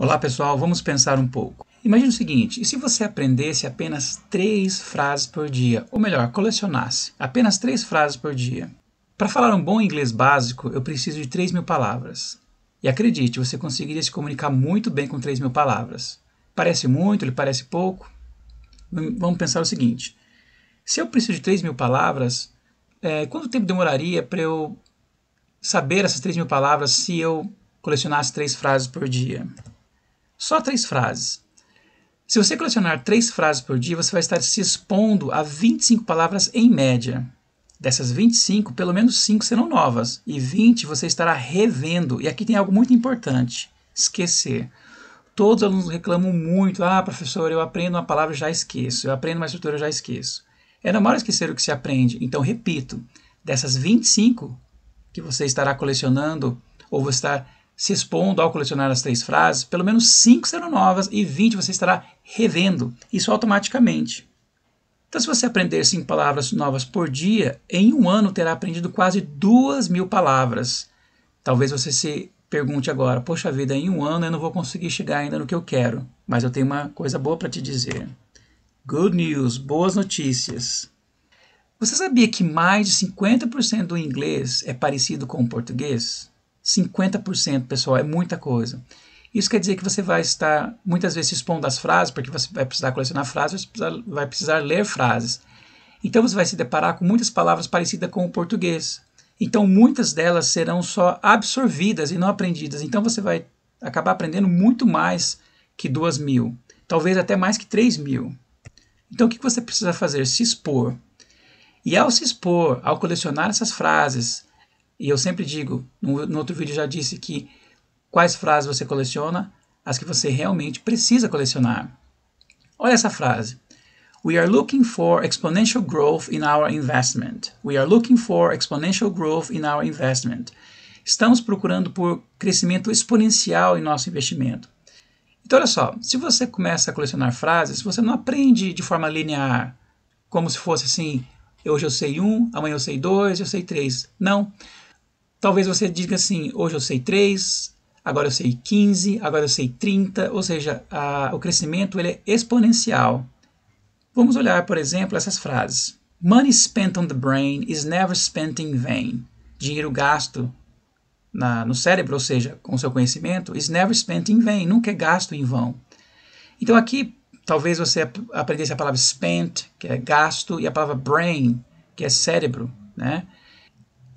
Olá pessoal, vamos pensar um pouco. Imagine o seguinte: e se você aprendesse apenas três frases por dia, ou melhor, colecionasse apenas três frases por dia? Para falar um bom inglês básico, eu preciso de 3 mil palavras. E acredite, você conseguiria se comunicar muito bem com 3 mil palavras. Parece muito, Ele parece pouco? Vamos pensar o seguinte: se eu preciso de 3 mil palavras, é, quanto tempo demoraria para eu saber essas 3 mil palavras se eu colecionasse três frases por dia? Só três frases. Se você colecionar três frases por dia, você vai estar se expondo a 25 palavras em média. Dessas 25, pelo menos 5 serão novas e 20 você estará revendo. E aqui tem algo muito importante: esquecer. Todos os alunos reclamam muito: ah, professor, eu aprendo uma palavra e já esqueço, eu aprendo uma estrutura e já esqueço. É normal esquecer o que se aprende. Então, repito: dessas 25 que você estará colecionando ou você estará se expondo ao colecionar as três frases, pelo menos cinco serão novas e 20 você estará revendo, isso automaticamente. Então, se você aprender cinco palavras novas por dia, em um ano terá aprendido quase duas mil palavras. Talvez você se pergunte agora: Poxa vida, em um ano eu não vou conseguir chegar ainda no que eu quero, mas eu tenho uma coisa boa para te dizer. Good news, boas notícias. Você sabia que mais de 50% do inglês é parecido com o português? 50%, pessoal, é muita coisa. Isso quer dizer que você vai estar muitas vezes expondo as frases, porque você vai precisar colecionar frases, você vai precisar ler frases. Então você vai se deparar com muitas palavras parecidas com o português. Então muitas delas serão só absorvidas e não aprendidas. Então você vai acabar aprendendo muito mais que duas mil, talvez até mais que três mil. Então o que você precisa fazer? Se expor. E ao se expor, ao colecionar essas frases, e eu sempre digo, no, no outro vídeo já disse que quais frases você coleciona, as que você realmente precisa colecionar. Olha essa frase. We are looking for exponential growth in our investment. We are looking for exponential growth in our investment. Estamos procurando por crescimento exponencial em nosso investimento. Então, olha só, se você começa a colecionar frases, você não aprende de forma linear, como se fosse assim, hoje eu sei um, amanhã eu sei dois, eu sei três. Não. Talvez você diga assim: hoje eu sei 3, agora eu sei 15, agora eu sei 30, ou seja, a, o crescimento ele é exponencial. Vamos olhar, por exemplo, essas frases: Money spent on the brain is never spent in vain. Dinheiro gasto na, no cérebro, ou seja, com seu conhecimento, is never spent in vain, nunca é gasto em vão. Então aqui talvez você aprendesse a palavra spent, que é gasto, e a palavra brain, que é cérebro, né?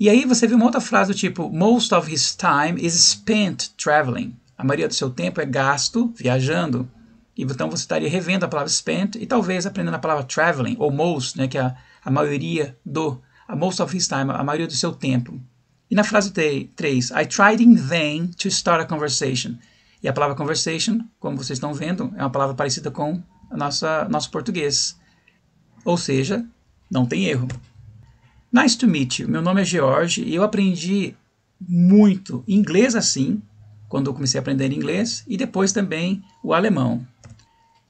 E aí você vê uma outra frase do tipo: Most of his time is spent traveling. A maioria do seu tempo é gasto viajando. E então você estaria revendo a palavra spent e talvez aprendendo a palavra traveling, ou most, né, que é a, a maioria do. A most of his time, a maioria do seu tempo. E na frase 3, I tried in vain to start a conversation. E a palavra conversation, como vocês estão vendo, é uma palavra parecida com a nossa, nosso português. Ou seja, não tem erro. Nice to meet you. Meu nome é George e eu aprendi muito inglês assim, quando eu comecei a aprender inglês, e depois também o alemão.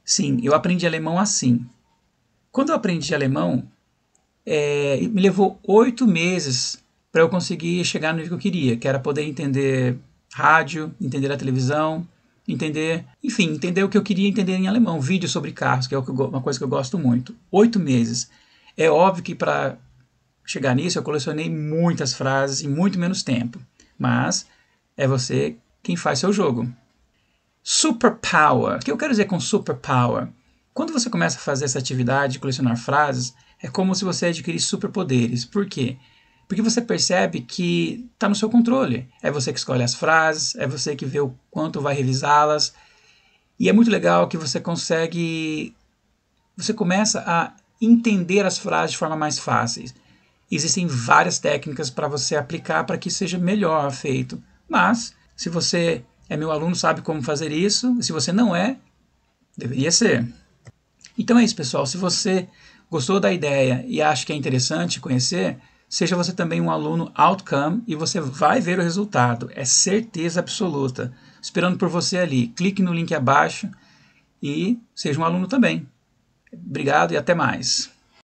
Sim, eu aprendi alemão assim. Quando eu aprendi alemão, é, me levou oito meses para eu conseguir chegar no nível que eu queria, que era poder entender rádio, entender a televisão, entender, enfim, entender o que eu queria entender em alemão, vídeo sobre carros, que é uma coisa que eu gosto muito. Oito meses. É óbvio que para chegar nisso, eu colecionei muitas frases em muito menos tempo. Mas é você quem faz seu jogo. Superpower. O que eu quero dizer com superpower? Quando você começa a fazer essa atividade de colecionar frases, é como se você adquirisse superpoderes. Por quê? Porque você percebe que está no seu controle. É você que escolhe as frases, é você que vê o quanto vai revisá-las. E é muito legal que você consegue. Você começa a entender as frases de forma mais fácil. Existem várias técnicas para você aplicar para que seja melhor feito. Mas, se você é meu aluno, sabe como fazer isso. Se você não é, deveria ser. Então é isso, pessoal. Se você gostou da ideia e acha que é interessante conhecer, seja você também um aluno outcome e você vai ver o resultado. É certeza absoluta. Esperando por você ali. Clique no link abaixo e seja um aluno também. Obrigado e até mais.